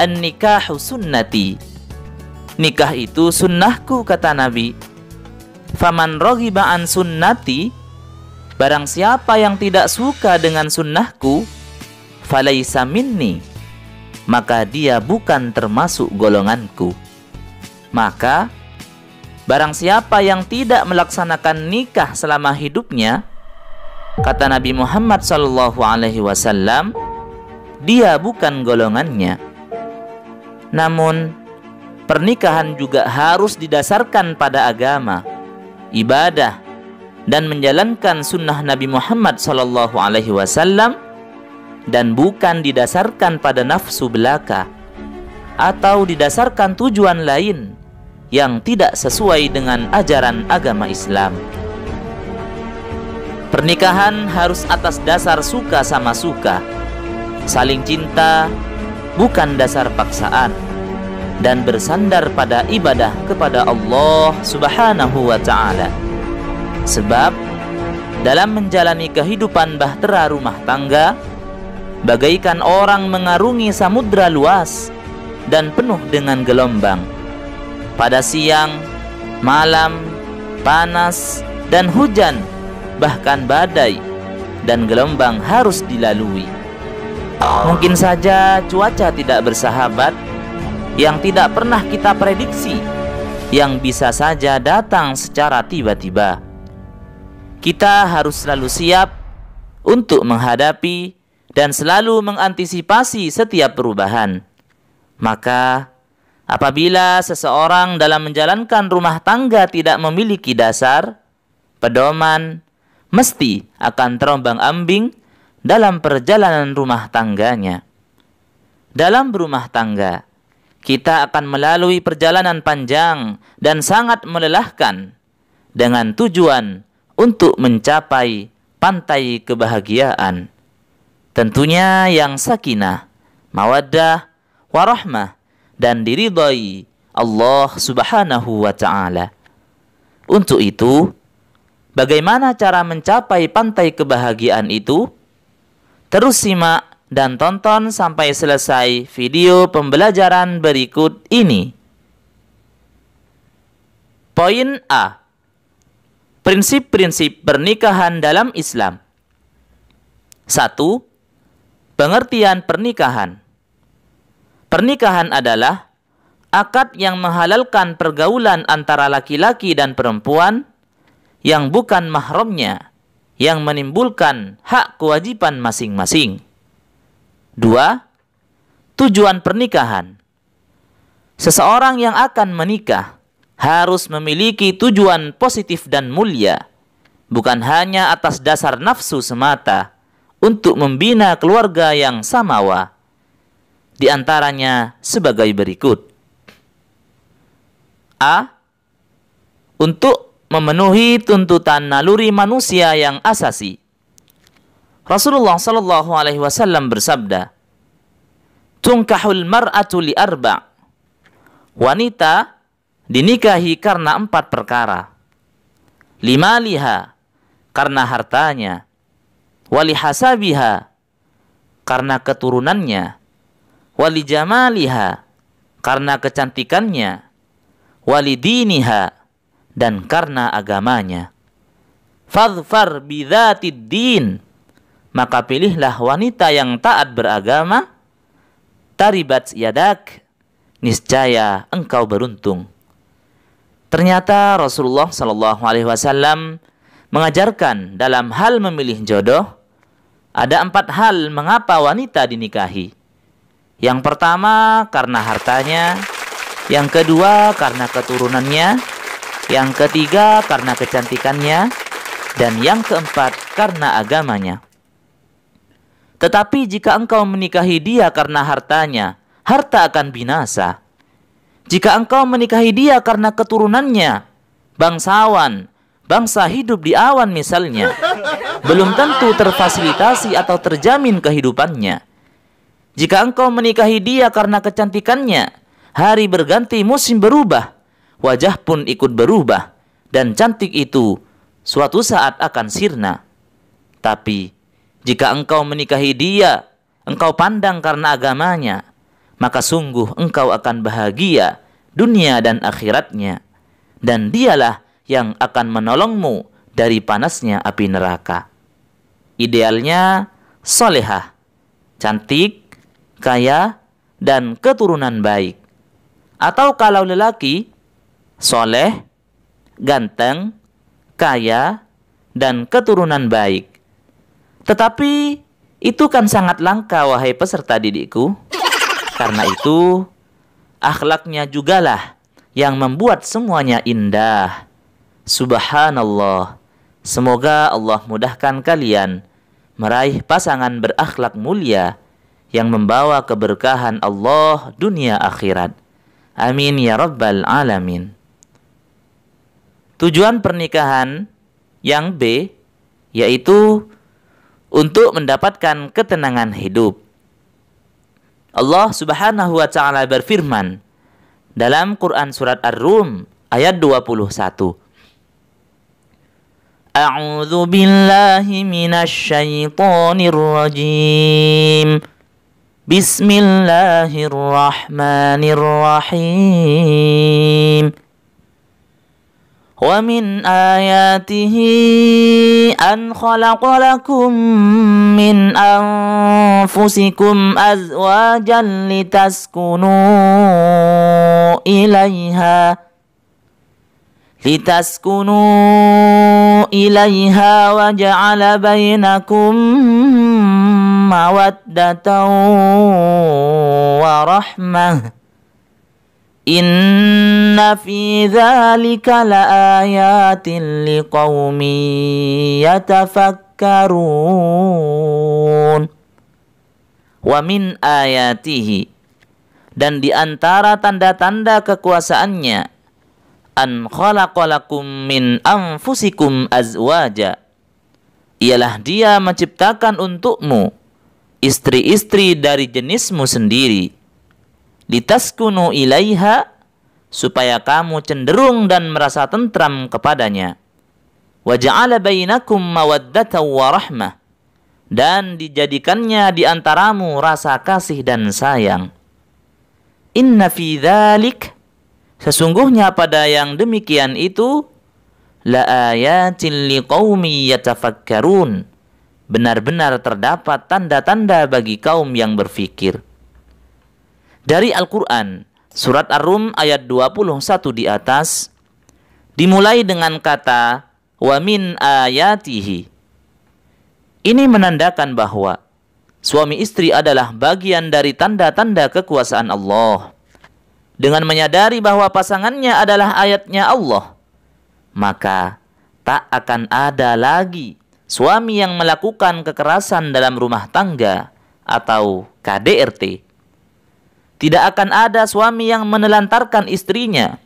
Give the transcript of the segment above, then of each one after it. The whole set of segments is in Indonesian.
An-nikahu sunnati Nikah itu sunnahku kata Nabi Faman rogiba an sunnati Barang siapa yang tidak suka dengan sunnahku Falaisa minni Maka dia bukan termasuk golonganku Maka Barang siapa yang tidak melaksanakan nikah selama hidupnya Kata Nabi Muhammad SAW Dia bukan golongannya namun, pernikahan juga harus didasarkan pada agama, ibadah, dan menjalankan sunnah Nabi Muhammad saw dan bukan didasarkan pada nafsu belaka atau didasarkan tujuan lain yang tidak sesuai dengan ajaran agama Islam. Pernikahan harus atas dasar suka sama suka, saling cinta, bukan dasar paksaan dan bersandar pada ibadah kepada Allah Subhanahu wa taala. Sebab dalam menjalani kehidupan bahtera rumah tangga bagaikan orang mengarungi samudra luas dan penuh dengan gelombang. Pada siang, malam, panas, dan hujan, bahkan badai dan gelombang harus dilalui. Mungkin saja cuaca tidak bersahabat yang tidak pernah kita prediksi, yang bisa saja datang secara tiba-tiba. Kita harus selalu siap untuk menghadapi dan selalu mengantisipasi setiap perubahan. Maka, apabila seseorang dalam menjalankan rumah tangga tidak memiliki dasar, pedoman, mesti akan terombang-ambing dalam perjalanan rumah tangganya. Dalam berumah tangga, kita akan melalui perjalanan panjang dan sangat melelahkan dengan tujuan untuk mencapai pantai kebahagiaan. Tentunya yang sakinah, mawaddah, warahmah, dan diridai Allah subhanahu wa ta'ala. Untuk itu, bagaimana cara mencapai pantai kebahagiaan itu? Terus simak dan tonton sampai selesai video pembelajaran berikut ini. Poin A. Prinsip-prinsip pernikahan dalam Islam. 1. Pengertian pernikahan. Pernikahan adalah akad yang menghalalkan pergaulan antara laki-laki dan perempuan yang bukan mahramnya yang menimbulkan hak kewajiban masing-masing. Dua, tujuan pernikahan. Seseorang yang akan menikah harus memiliki tujuan positif dan mulia, bukan hanya atas dasar nafsu semata, untuk membina keluarga yang samawa. Di antaranya sebagai berikut. A. Untuk memenuhi tuntutan naluri manusia yang asasi. Rasulullah Shallallahu Alaihi Wasallam bersabda, "Tungkahul mar'atu li arba." Wanita dinikahi karena empat perkara. Lima liha karena hartanya, wali hasabiha karena keturunannya, wali jamaliha karena kecantikannya, wali diniha dan karena agamanya. Fadfar bidatid din. Maka pilihlah wanita yang taat beragama. Taribat yadak. Niscaya engkau beruntung. Ternyata Rasulullah Shallallahu Alaihi Wasallam mengajarkan dalam hal memilih jodoh ada empat hal mengapa wanita dinikahi. Yang pertama karena hartanya, yang kedua karena keturunannya, yang ketiga karena kecantikannya, dan yang keempat karena agamanya. Tetapi jika engkau menikahi dia karena hartanya, harta akan binasa. Jika engkau menikahi dia karena keturunannya, bangsawan, bangsa hidup di awan misalnya, belum tentu terfasilitasi atau terjamin kehidupannya. Jika engkau menikahi dia karena kecantikannya, hari berganti musim berubah, wajah pun ikut berubah dan cantik itu suatu saat akan sirna. Tapi jika engkau menikahi dia, engkau pandang karena agamanya, maka sungguh engkau akan bahagia dunia dan akhiratnya. Dan dialah yang akan menolongmu dari panasnya api neraka. Idealnya solehah, cantik, kaya, dan keturunan baik. Atau kalau lelaki, soleh, ganteng, kaya, dan keturunan baik. Tetapi itu kan sangat langka wahai peserta didikku. Karena itu, akhlaknya jugalah yang membuat semuanya indah. Subhanallah. Semoga Allah mudahkan kalian meraih pasangan berakhlak mulia yang membawa keberkahan Allah dunia akhirat. Amin ya rabbal alamin. Tujuan pernikahan yang B yaitu untuk mendapatkan ketenangan hidup. Allah Subhanahu wa taala berfirman dalam Quran surat Ar-Rum ayat 21. A'udzu billahi minasy syaithanir rajim. Bismillahirrahmanirrahim. ومن آياته أن خلق لكم من أنفسكم أزواجا لتسكنوا إليها لتسكنوا إليها وجعل بينكم مودة ورحمة Inna fi dhalika laayatin liqaumin yatafakkarun. Wa min ayatihi dan di antara tanda-tanda kekuasaannya an khalaqalakum min anfusikum azwaja ialah dia menciptakan untukmu istri-istri dari jenismu sendiri litaskunu ilaiha supaya kamu cenderung dan merasa tentram kepadanya. Wa ja'ala bainakum mawaddatan wa rahmah dan dijadikannya di antaramu rasa kasih dan sayang. Inna fi dzalik sesungguhnya pada yang demikian itu la ayatin liqaumi yatafakkarun. Benar-benar terdapat tanda-tanda bagi kaum yang berfikir dari Al-Qur'an. Surat Ar-Rum ayat 21 di atas dimulai dengan kata wa min ayatihi. Ini menandakan bahwa suami istri adalah bagian dari tanda-tanda kekuasaan Allah. Dengan menyadari bahwa pasangannya adalah ayatnya Allah, maka tak akan ada lagi suami yang melakukan kekerasan dalam rumah tangga atau KDRT tidak akan ada suami yang menelantarkan istrinya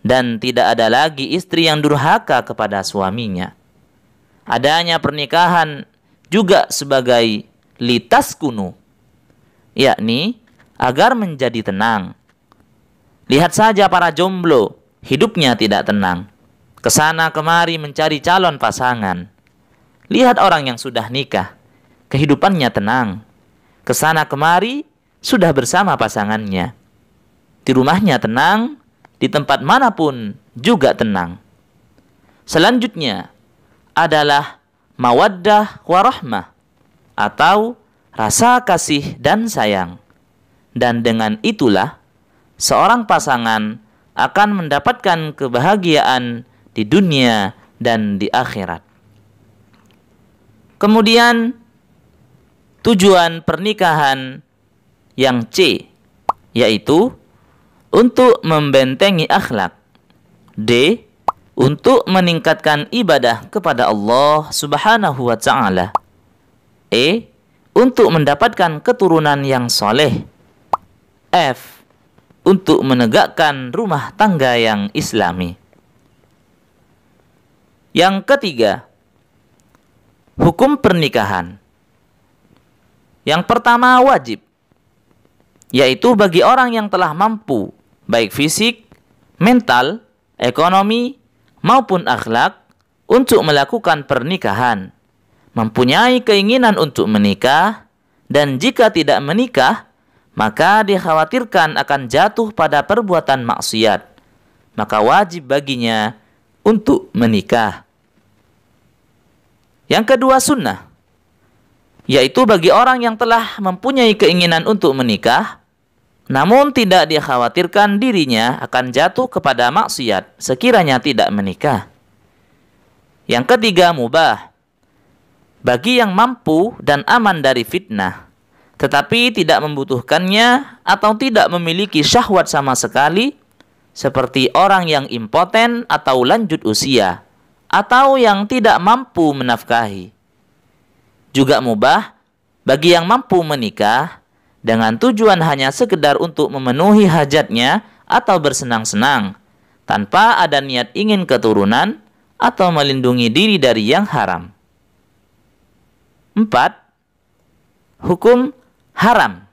dan tidak ada lagi istri yang durhaka kepada suaminya. Adanya pernikahan juga sebagai litas kuno, yakni agar menjadi tenang. Lihat saja para jomblo, hidupnya tidak tenang. Kesana kemari mencari calon pasangan. Lihat orang yang sudah nikah, kehidupannya tenang. Kesana kemari sudah bersama pasangannya. Di rumahnya tenang, di tempat manapun juga tenang. Selanjutnya adalah mawaddah warahmah atau rasa kasih dan sayang. Dan dengan itulah seorang pasangan akan mendapatkan kebahagiaan di dunia dan di akhirat. Kemudian tujuan pernikahan yang C yaitu untuk membentengi akhlak. D untuk meningkatkan ibadah kepada Allah Subhanahu wa taala. E untuk mendapatkan keturunan yang soleh. F untuk menegakkan rumah tangga yang islami. Yang ketiga, hukum pernikahan. Yang pertama wajib yaitu bagi orang yang telah mampu, baik fisik, mental, ekonomi, maupun akhlak, untuk melakukan pernikahan, mempunyai keinginan untuk menikah, dan jika tidak menikah, maka dikhawatirkan akan jatuh pada perbuatan maksiat. Maka wajib baginya untuk menikah. Yang kedua sunnah, yaitu bagi orang yang telah mempunyai keinginan untuk menikah, namun tidak dikhawatirkan dirinya akan jatuh kepada maksiat sekiranya tidak menikah. Yang ketiga mubah. Bagi yang mampu dan aman dari fitnah, tetapi tidak membutuhkannya atau tidak memiliki syahwat sama sekali, seperti orang yang impoten atau lanjut usia, atau yang tidak mampu menafkahi. Juga mubah, bagi yang mampu menikah, dengan tujuan hanya sekedar untuk memenuhi hajatnya atau bersenang-senang, tanpa ada niat ingin keturunan atau melindungi diri dari yang haram. 4. Hukum haram,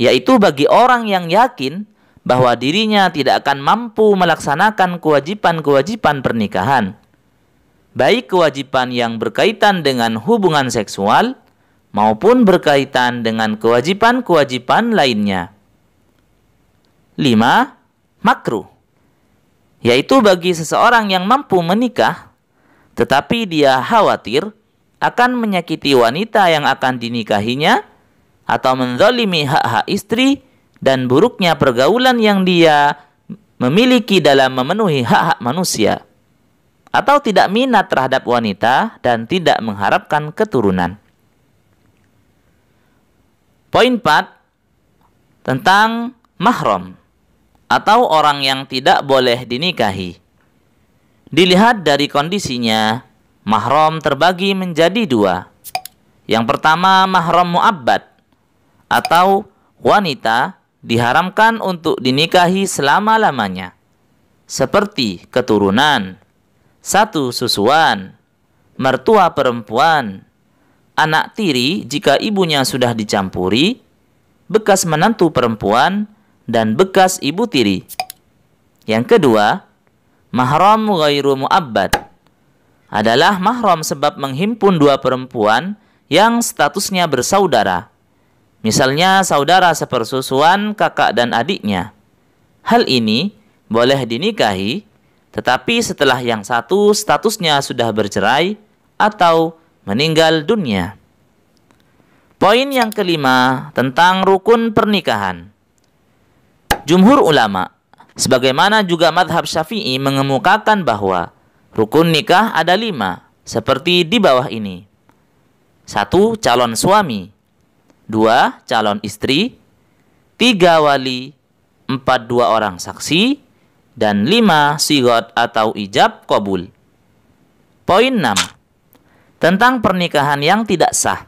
yaitu bagi orang yang yakin bahwa dirinya tidak akan mampu melaksanakan kewajiban-kewajiban pernikahan, baik kewajiban yang berkaitan dengan hubungan seksual maupun berkaitan dengan kewajiban-kewajiban lainnya. 5. Makruh yaitu bagi seseorang yang mampu menikah tetapi dia khawatir akan menyakiti wanita yang akan dinikahinya atau menzalimi hak-hak istri dan buruknya pergaulan yang dia memiliki dalam memenuhi hak-hak manusia atau tidak minat terhadap wanita dan tidak mengharapkan keturunan. Poin 4 tentang mahram atau orang yang tidak boleh dinikahi. Dilihat dari kondisinya, mahram terbagi menjadi dua. Yang pertama mahram mu'abbad atau wanita diharamkan untuk dinikahi selama-lamanya. Seperti keturunan, satu susuan, mertua perempuan, anak tiri jika ibunya sudah dicampuri, bekas menantu perempuan, dan bekas ibu tiri. Yang kedua, mahram ghairu mu'abbad adalah mahram sebab menghimpun dua perempuan yang statusnya bersaudara. Misalnya saudara sepersusuan kakak dan adiknya. Hal ini boleh dinikahi, tetapi setelah yang satu statusnya sudah bercerai atau meninggal dunia. Poin yang kelima tentang rukun pernikahan. Jumhur ulama, sebagaimana juga madhab syafi'i mengemukakan bahwa rukun nikah ada lima, seperti di bawah ini. Satu, calon suami. Dua, calon istri. Tiga, wali. Empat, dua orang saksi. Dan lima, sigot atau ijab kabul. Poin enam tentang pernikahan yang tidak sah.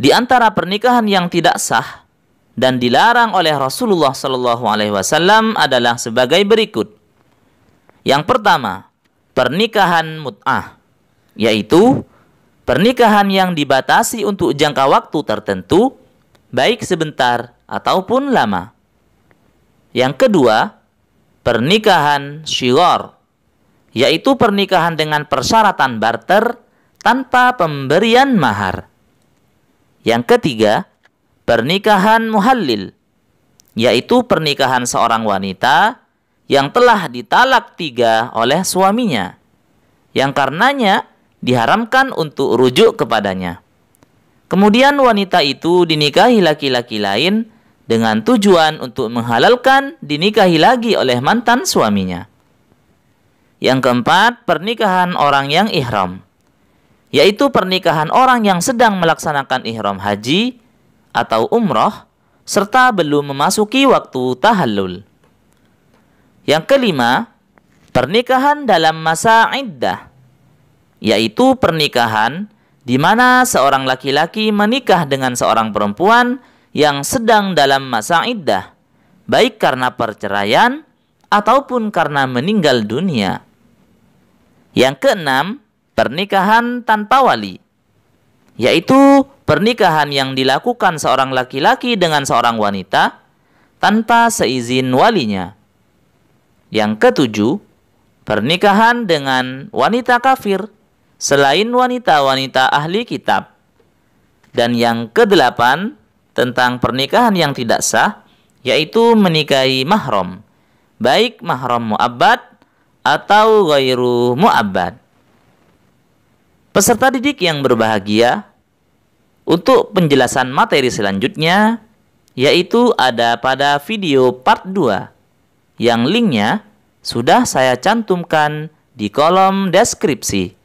Di antara pernikahan yang tidak sah dan dilarang oleh Rasulullah Shallallahu Alaihi Wasallam adalah sebagai berikut. Yang pertama, pernikahan mut'ah, yaitu pernikahan yang dibatasi untuk jangka waktu tertentu, baik sebentar ataupun lama. Yang kedua, pernikahan syiwar, yaitu pernikahan dengan persyaratan barter tanpa pemberian mahar. Yang ketiga, pernikahan muhallil, yaitu pernikahan seorang wanita yang telah ditalak tiga oleh suaminya, yang karenanya diharamkan untuk rujuk kepadanya. Kemudian wanita itu dinikahi laki-laki lain dengan tujuan untuk menghalalkan dinikahi lagi oleh mantan suaminya. Yang keempat, pernikahan orang yang ihram, yaitu pernikahan orang yang sedang melaksanakan ihram haji atau umroh, serta belum memasuki waktu tahallul. Yang kelima, pernikahan dalam masa iddah, yaitu pernikahan di mana seorang laki-laki menikah dengan seorang perempuan yang sedang dalam masa iddah, baik karena perceraian ataupun karena meninggal dunia. Yang keenam, pernikahan tanpa wali, yaitu pernikahan yang dilakukan seorang laki-laki dengan seorang wanita tanpa seizin walinya. Yang ketujuh, pernikahan dengan wanita kafir selain wanita-wanita ahli kitab. Dan yang kedelapan, tentang pernikahan yang tidak sah, yaitu menikahi mahram, baik mahram mu'abbad atau ghairu mu'abbad. Peserta didik yang berbahagia, untuk penjelasan materi selanjutnya, yaitu ada pada video part 2, yang linknya sudah saya cantumkan di kolom deskripsi.